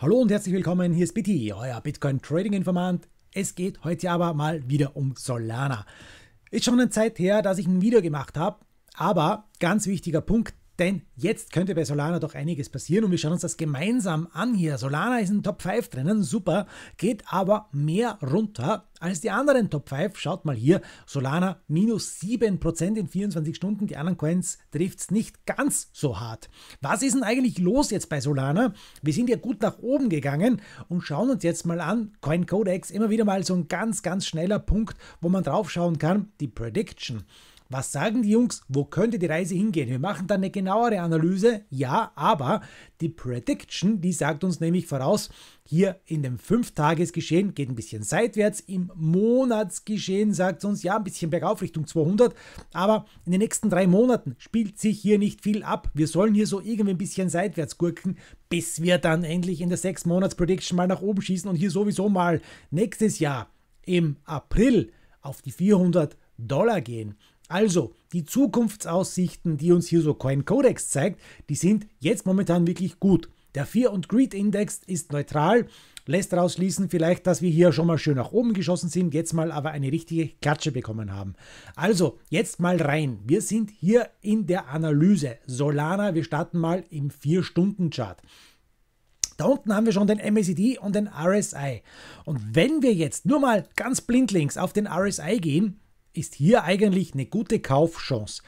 Hallo und herzlich willkommen, hier ist Bitty, euer Bitcoin Trading Informant. Es geht heute aber mal wieder um Solana. Ist schon eine Zeit her, dass ich ein Video gemacht habe, aber ganz wichtiger Punkt, denn jetzt könnte bei Solana doch einiges passieren und wir schauen uns das gemeinsam an hier. Solana ist in Top 5 drinnen, super, geht aber mehr runter als die anderen Top 5. Schaut mal hier, Solana minus 7% in 24 Stunden, die anderen Coins trifft es nicht ganz so hart. Was ist denn eigentlich los jetzt bei Solana? Wir sind ja gut nach oben gegangen und schauen uns jetzt mal an, Coin Codex, immer wieder mal so ein ganz, ganz schneller Punkt, wo man drauf schauen kann, die Prediction. Was sagen die Jungs? Wo könnte die Reise hingehen? Wir machen dann eine genauere Analyse, ja, aber die Prediction, die sagt uns nämlich voraus, hier in dem Fünftagesgeschehen geht ein bisschen seitwärts, im Monatsgeschehen sagt uns ja ein bisschen bergauf Richtung 200, aber in den nächsten drei Monaten spielt sich hier nicht viel ab. Wir sollen hier so irgendwie ein bisschen seitwärts gurken, bis wir dann endlich in der sechs Monats Prediction mal nach oben schießen und hier sowieso mal nächstes Jahr im April auf die 400 Dollar gehen. Also, die Zukunftsaussichten, die uns hier so CoinCodex zeigt, die sind jetzt momentan wirklich gut. Der Fear und Greed Index ist neutral, lässt daraus schließen vielleicht, dass wir hier schon mal schön nach oben geschossen sind, jetzt mal aber eine richtige Klatsche bekommen haben. Also, jetzt mal rein. Wir sind hier in der Analyse. Solana, wir starten mal im 4-Stunden-Chart. Da unten haben wir schon den MACD und den RSI. Und wenn wir jetzt nur mal ganz blindlings auf den RSI gehen, ist hier eigentlich eine gute Kaufchance.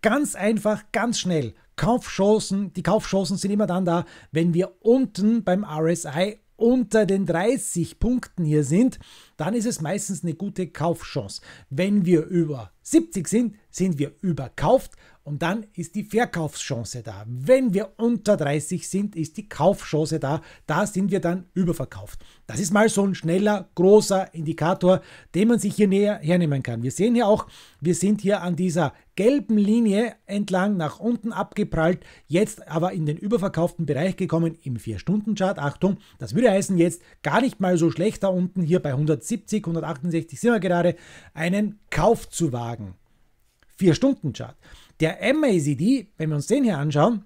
Ganz einfach, ganz schnell. Kaufchancen, die Kaufchancen sind immer dann da, wenn wir unten beim RSI unter den 30 Punkten hier sind, dann ist es meistens eine gute Kaufchance. Wenn wir über 70 sind, sind wir überkauft und dann ist die Verkaufschance da. Wenn wir unter 30 sind, ist die Kaufchance da. Da sind wir dann überverkauft. Das ist mal so ein schneller, großer Indikator, den man sich hier näher hernehmen kann. Wir sehen hier auch, wir sind hier an dieser gelben Linie entlang nach unten abgeprallt, jetzt aber in den überverkauften Bereich gekommen im 4-Stunden-Chart. Achtung, das würde heißen, jetzt gar nicht mal so schlecht da unten hier bei 170, 168 sind wir gerade, einen Kauf zu wagen. 4-Stunden-Chart. Der MACD, wenn wir uns den hier anschauen,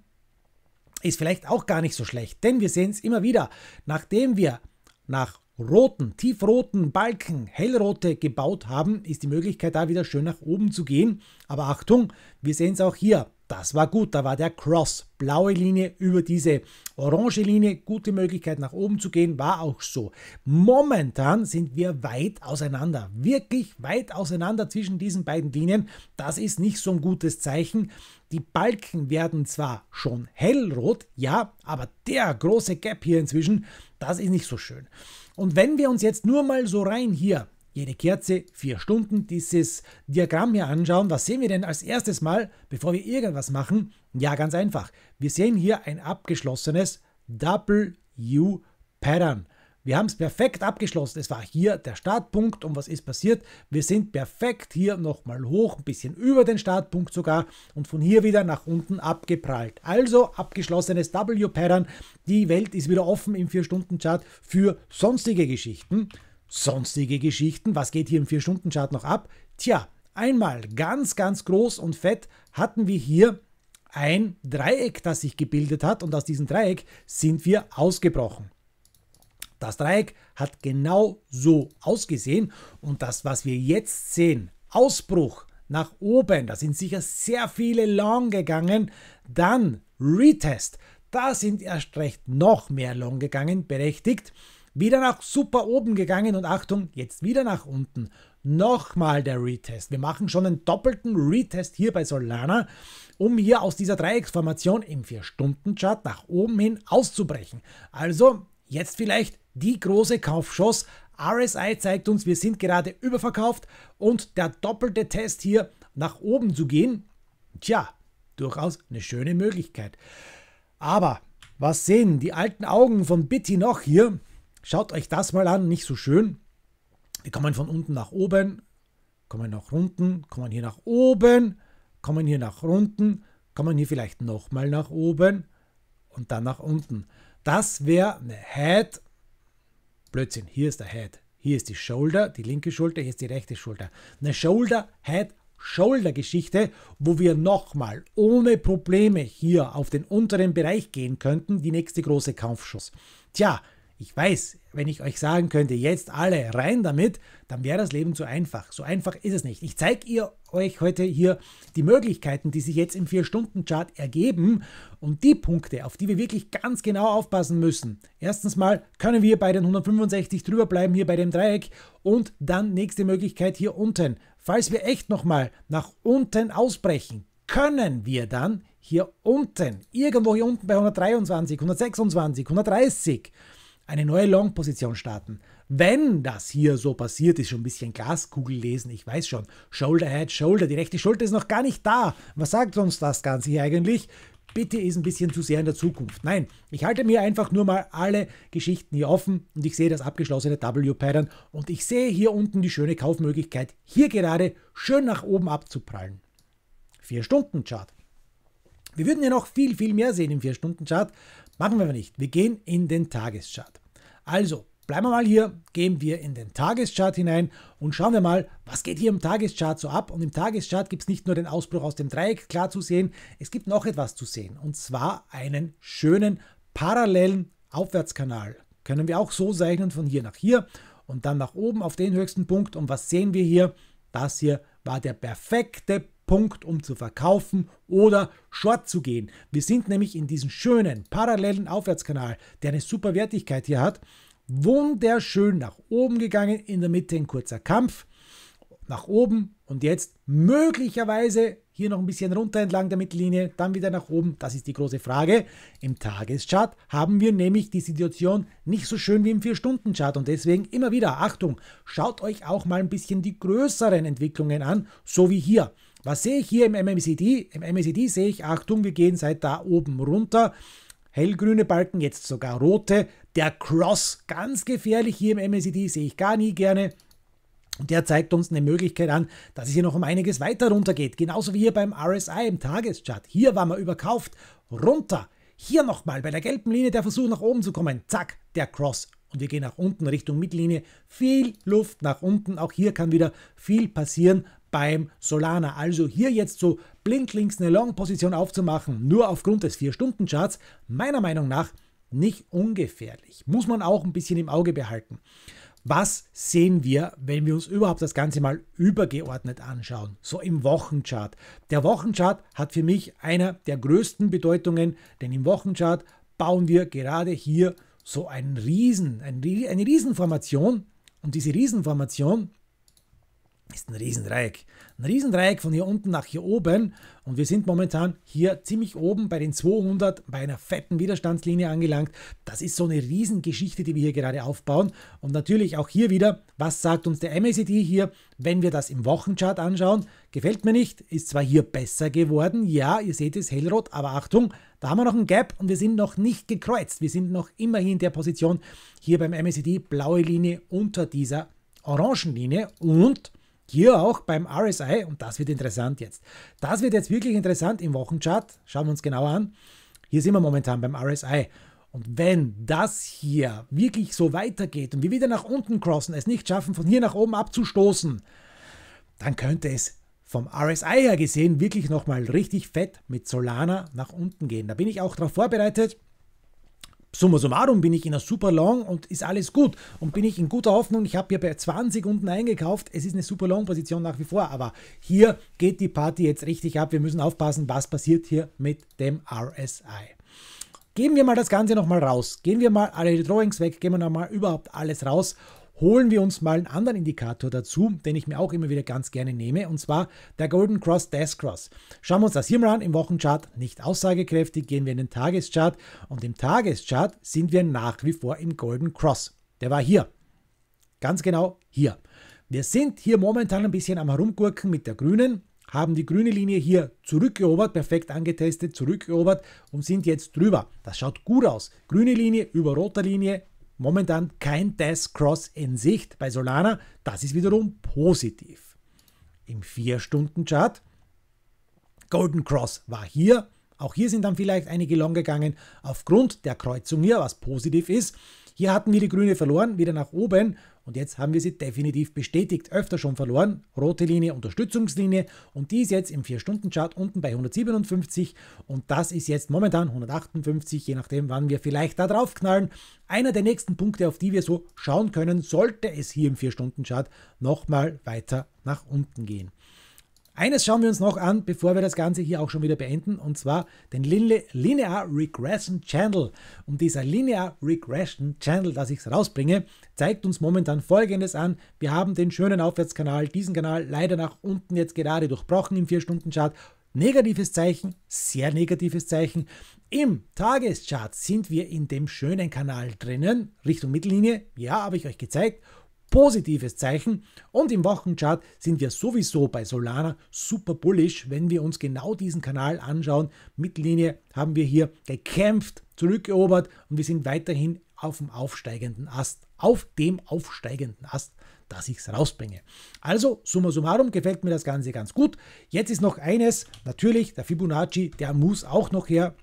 ist vielleicht auch gar nicht so schlecht, denn wir sehen es immer wieder, nachdem wir nach roten, tiefroten Balken, hellrote gebaut haben, ist die Möglichkeit da wieder schön nach oben zu gehen. Aber Achtung, wir sehen es auch hier. Das war gut, da war der Cross, blaue Linie über diese orange Linie, gute Möglichkeit nach oben zu gehen, war auch so. Momentan sind wir weit auseinander, wirklich weit auseinander zwischen diesen beiden Linien. Das ist nicht so ein gutes Zeichen. Die Balken werden zwar schon hellrot, ja, aber der große Gap hier inzwischen, das ist nicht so schön. Und wenn wir uns jetzt nur mal so rein hier jede Kerze vier Stunden dieses Diagramm hier anschauen, was sehen wir denn als erstes mal, bevor wir irgendwas machen? Ja, ganz einfach. Wir sehen hier ein abgeschlossenes W-Pattern. Wir haben es perfekt abgeschlossen. Es war hier der Startpunkt und was ist passiert? Wir sind perfekt hier nochmal hoch, ein bisschen über den Startpunkt sogar und von hier wieder nach unten abgeprallt. Also abgeschlossenes W-Pattern. Die Welt ist wieder offen im 4-Stunden-Chart für sonstige Geschichten. Sonstige Geschichten, was geht hier im 4-Stunden-Chart noch ab? Tja, einmal ganz, ganz groß und fett hatten wir hier ein Dreieck, das sich gebildet hat und aus diesem Dreieck sind wir ausgebrochen. Das Dreieck hat genau so ausgesehen und das, was wir jetzt sehen, Ausbruch nach oben, da sind sicher sehr viele Long gegangen, dann Retest, da sind erst recht noch mehr Long gegangen, berechtigt. Wieder nach super oben gegangen und Achtung, jetzt wieder nach unten. Nochmal der Retest. Wir machen schon einen doppelten Retest hier bei Solana, um hier aus dieser Dreiecksformation im 4-Stunden-Chart nach oben hin auszubrechen. Also jetzt vielleicht die große Kaufschoss. RSI zeigt uns, wir sind gerade überverkauft und der doppelte Test hier nach oben zu gehen, tja, durchaus eine schöne Möglichkeit. Aber was sehen die alten Augen von Bitty noch hier? Schaut euch das mal an, nicht so schön. Wir kommen von unten nach oben, kommen nach unten, kommen hier nach oben, kommen hier nach unten, kommen hier vielleicht nochmal nach oben und dann nach unten. Das wäre eine Head. Blödsinn, hier ist der Head. Hier ist die Shoulder, die linke Schulter, hier ist die rechte Schulter. Eine Shoulder, Head, Shoulder-Geschichte, wo wir nochmal ohne Probleme hier auf den unteren Bereich gehen könnten, die nächste große Kampfschuss. Tja, ich weiß, wenn ich euch sagen könnte, jetzt alle rein damit, dann wäre das Leben zu einfach. So einfach ist es nicht. Ich zeige ihr euch heute hier die Möglichkeiten, die sich jetzt im 4-Stunden-Chart ergeben und die Punkte, auf die wir wirklich ganz genau aufpassen müssen. Erstens mal können wir bei den 165 drüber bleiben, hier bei dem Dreieck und dann nächste Möglichkeit hier unten. Falls wir echt nochmal nach unten ausbrechen, können wir dann hier unten, irgendwo hier unten bei 123, 126, 130, eine neue Long-Position starten. Wenn das hier so passiert, ist schon ein bisschen Glaskugel lesen, ich weiß schon. Shoulder, Head, Shoulder, die rechte Schulter ist noch gar nicht da. Was sagt uns das Ganze hier eigentlich? Bitte ist ein bisschen zu sehr in der Zukunft. Nein, ich halte mir einfach nur mal alle Geschichten hier offen und ich sehe das abgeschlossene W-Pattern und ich sehe hier unten die schöne Kaufmöglichkeit, hier gerade schön nach oben abzuprallen. 4-Stunden-Chart. Wir würden ja noch viel, viel mehr sehen im 4-Stunden-Chart, Machen wir aber nicht. Wir gehen in den Tageschart. Also, bleiben wir mal hier, gehen wir in den Tageschart hinein und schauen wir mal, was geht hier im Tageschart so ab. Und im Tageschart gibt es nicht nur den Ausbruch aus dem Dreieck klar zu sehen, es gibt noch etwas zu sehen. Und zwar einen schönen parallelen Aufwärtskanal. Können wir auch so zeichnen, von hier nach hier und dann nach oben auf den höchsten Punkt. Und was sehen wir hier? Das hier war der perfekte Punkt, um zu verkaufen oder short zu gehen. Wir sind nämlich in diesem schönen parallelen Aufwärtskanal, der eine super Wertigkeit hier hat, wunderschön nach oben gegangen, in der Mitte ein kurzer Kampf nach oben und jetzt möglicherweise hier noch ein bisschen runter entlang der Mittellinie, dann wieder nach oben. Das ist die große Frage. Im Tageschart haben wir nämlich die Situation nicht so schön wie im 4-Stunden-Chart und deswegen immer wieder, Achtung, schaut euch auch mal ein bisschen die größeren Entwicklungen an, so wie hier. Was sehe ich hier im MMCD? Im MMCD sehe ich, Achtung, wir gehen seit da oben runter. Hellgrüne Balken, jetzt sogar rote. Der Cross, ganz gefährlich hier im MMCD, sehe ich gar nie gerne. Und der zeigt uns eine Möglichkeit an, dass es hier noch um einiges weiter runter geht. Genauso wie hier beim RSI im Tageschart. Hier waren wir überkauft. Runter. Hier nochmal bei der gelben Linie der Versuch nach oben zu kommen. Zack, der Cross. Und wir gehen nach unten Richtung Mittellinie. Viel Luft nach unten. Auch hier kann wieder viel passieren beim Solana. Also hier jetzt so blindlings eine Long-Position aufzumachen, nur aufgrund des 4-Stunden-Charts, meiner Meinung nach nicht ungefährlich. Muss man auch ein bisschen im Auge behalten. Was sehen wir, wenn wir uns überhaupt das Ganze mal übergeordnet anschauen? So im Wochenchart. Der Wochenchart hat für mich einer der größten Bedeutungen, denn im Wochenchart bauen wir gerade hier so einen Riesen, eine Riesenformation. Und diese Riesenformation ist ein Riesendreieck. Ein Riesendreieck von hier unten nach hier oben und wir sind momentan hier ziemlich oben bei den 200 bei einer fetten Widerstandslinie angelangt. Das ist so eine Riesengeschichte, die wir hier gerade aufbauen und natürlich auch hier wieder, was sagt uns der MACD hier, wenn wir das im Wochenchart anschauen. Gefällt mir nicht, ist zwar hier besser geworden, ja, ihr seht es hellrot, aber Achtung, da haben wir noch ein Gap und wir sind noch nicht gekreuzt. Wir sind noch immer hier in der Position, hier beim MACD, blaue Linie unter dieser orangen Linie und hier auch beim RSI, und das wird interessant jetzt. Das wird jetzt wirklich interessant im Wochenchart. Schauen wir uns genauer an. Hier sind wir momentan beim RSI. Und wenn das hier wirklich so weitergeht und wir wieder nach unten crossen, es nicht schaffen, von hier nach oben abzustoßen, dann könnte es vom RSI her gesehen wirklich nochmal richtig fett mit Solana nach unten gehen. Da bin ich auch darauf vorbereitet summa also summarum bin ich in einer super Long und ist alles gut. Und bin ich in guter Hoffnung, ich habe hier bei 20 unten eingekauft. Es ist eine super Long-Position nach wie vor, aber hier geht die Party jetzt richtig ab. Wir müssen aufpassen, was passiert hier mit dem RSI. Gehen wir mal das Ganze nochmal raus. Gehen wir mal alle Drawings weg, gehen wir nochmal überhaupt alles raus holen wir uns mal einen anderen Indikator dazu, den ich mir auch immer wieder ganz gerne nehme, und zwar der Golden Cross Death Cross. Schauen wir uns das hier mal an im Wochenchart, nicht aussagekräftig, gehen wir in den Tageschart und im Tageschart sind wir nach wie vor im Golden Cross. Der war hier, ganz genau hier. Wir sind hier momentan ein bisschen am Herumgurken mit der grünen, haben die grüne Linie hier zurückgeobert, perfekt angetestet, zurückgeobert und sind jetzt drüber. Das schaut gut aus. Grüne Linie über roter Linie, momentan kein Death Cross in Sicht bei Solana. Das ist wiederum positiv. Im 4-Stunden-Chart, Golden Cross war hier. Auch hier sind dann vielleicht einige long gegangen aufgrund der Kreuzung hier, was positiv ist. Hier hatten wir die Grüne verloren, wieder nach oben und jetzt haben wir sie definitiv bestätigt, öfter schon verloren. Rote Linie, Unterstützungslinie und die ist jetzt im 4-Stunden-Chart unten bei 157 und das ist jetzt momentan 158, je nachdem, wann wir vielleicht da drauf knallen. Einer der nächsten Punkte, auf die wir so schauen können, sollte es hier im 4-Stunden-Chart nochmal weiter nach unten gehen. Eines schauen wir uns noch an, bevor wir das Ganze hier auch schon wieder beenden, und zwar den Linear Regression Channel. Und dieser Linear Regression Channel, dass ich es rausbringe, zeigt uns momentan Folgendes an. Wir haben den schönen Aufwärtskanal, diesen Kanal leider nach unten jetzt gerade durchbrochen im 4-Stunden-Chart. Negatives Zeichen, sehr negatives Zeichen. Im Tageschart sind wir in dem schönen Kanal drinnen, Richtung Mittellinie, ja, habe ich euch gezeigt positives Zeichen. Und im Wochenchart sind wir sowieso bei Solana super bullish, wenn wir uns genau diesen Kanal anschauen. Mittellinie haben wir hier gekämpft, zurückerobert und wir sind weiterhin auf dem aufsteigenden Ast, auf dem aufsteigenden Ast, dass ich es rausbringe. Also, summa summarum, gefällt mir das Ganze ganz gut. Jetzt ist noch eines, natürlich der Fibonacci, der muss auch noch her.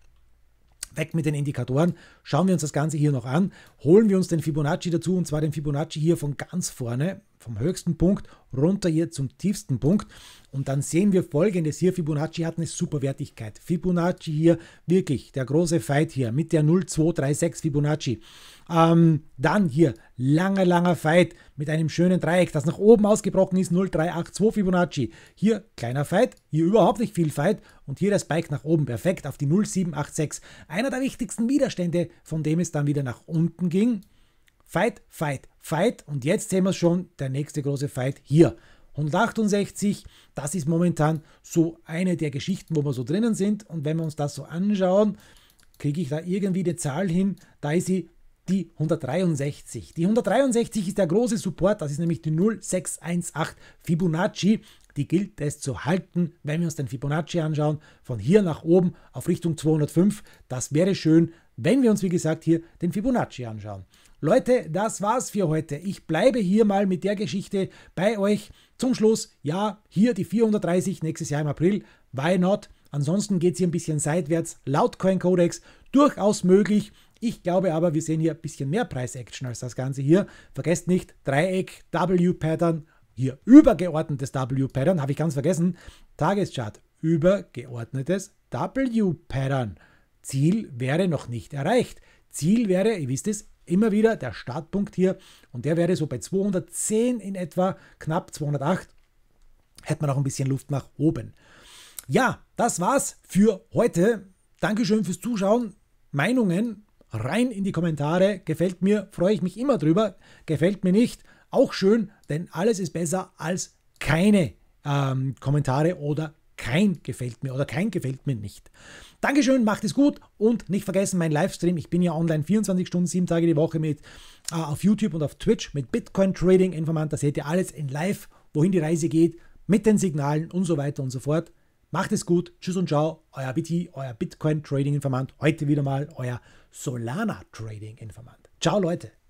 Weg mit den Indikatoren. Schauen wir uns das Ganze hier noch an. Holen wir uns den Fibonacci dazu und zwar den Fibonacci hier von ganz vorne vom höchsten Punkt runter hier zum tiefsten Punkt. Und dann sehen wir folgendes hier, Fibonacci hat eine super Wertigkeit. Fibonacci hier, wirklich, der große Fight hier mit der 0236 Fibonacci. Ähm, dann hier, langer, langer Fight mit einem schönen Dreieck, das nach oben ausgebrochen ist, 0382 Fibonacci. Hier kleiner Fight, hier überhaupt nicht viel Fight und hier der Spike nach oben, perfekt auf die 0786. Einer der wichtigsten Widerstände, von dem es dann wieder nach unten ging, Fight, Fight, Fight. Und jetzt sehen wir schon, der nächste große Fight hier. 168, das ist momentan so eine der Geschichten, wo wir so drinnen sind. Und wenn wir uns das so anschauen, kriege ich da irgendwie eine Zahl hin. Da ist sie die 163. Die 163 ist der große Support, das ist nämlich die 0618 Fibonacci. Die gilt es zu halten, wenn wir uns den Fibonacci anschauen, von hier nach oben auf Richtung 205. Das wäre schön, wenn wir uns, wie gesagt, hier den Fibonacci anschauen. Leute, das war's für heute. Ich bleibe hier mal mit der Geschichte bei euch. Zum Schluss, ja, hier die 430 nächstes Jahr im April. Why not? Ansonsten geht es hier ein bisschen seitwärts. Laut Coin Codex durchaus möglich. Ich glaube aber, wir sehen hier ein bisschen mehr preis action als das Ganze hier. Vergesst nicht, Dreieck, W-Pattern, hier übergeordnetes W-Pattern, habe ich ganz vergessen. Tageschart, übergeordnetes W-Pattern. Ziel wäre noch nicht erreicht. Ziel wäre, ihr wisst es, immer wieder der Startpunkt hier und der wäre so bei 210 in etwa, knapp 208. Hätte man auch ein bisschen Luft nach oben. Ja, das war's für heute. Dankeschön fürs Zuschauen. Meinungen rein in die Kommentare. Gefällt mir, freue ich mich immer drüber. Gefällt mir nicht, auch schön, denn alles ist besser als keine ähm, Kommentare oder kein gefällt mir oder kein gefällt mir nicht. Dankeschön, macht es gut und nicht vergessen mein Livestream. Ich bin ja online 24 Stunden, 7 Tage die Woche mit äh, auf YouTube und auf Twitch mit Bitcoin Trading Informant. Da seht ihr alles in live, wohin die Reise geht, mit den Signalen und so weiter und so fort. Macht es gut, tschüss und ciao, euer BT, euer Bitcoin Trading Informant. Heute wieder mal euer Solana Trading Informant. Ciao Leute.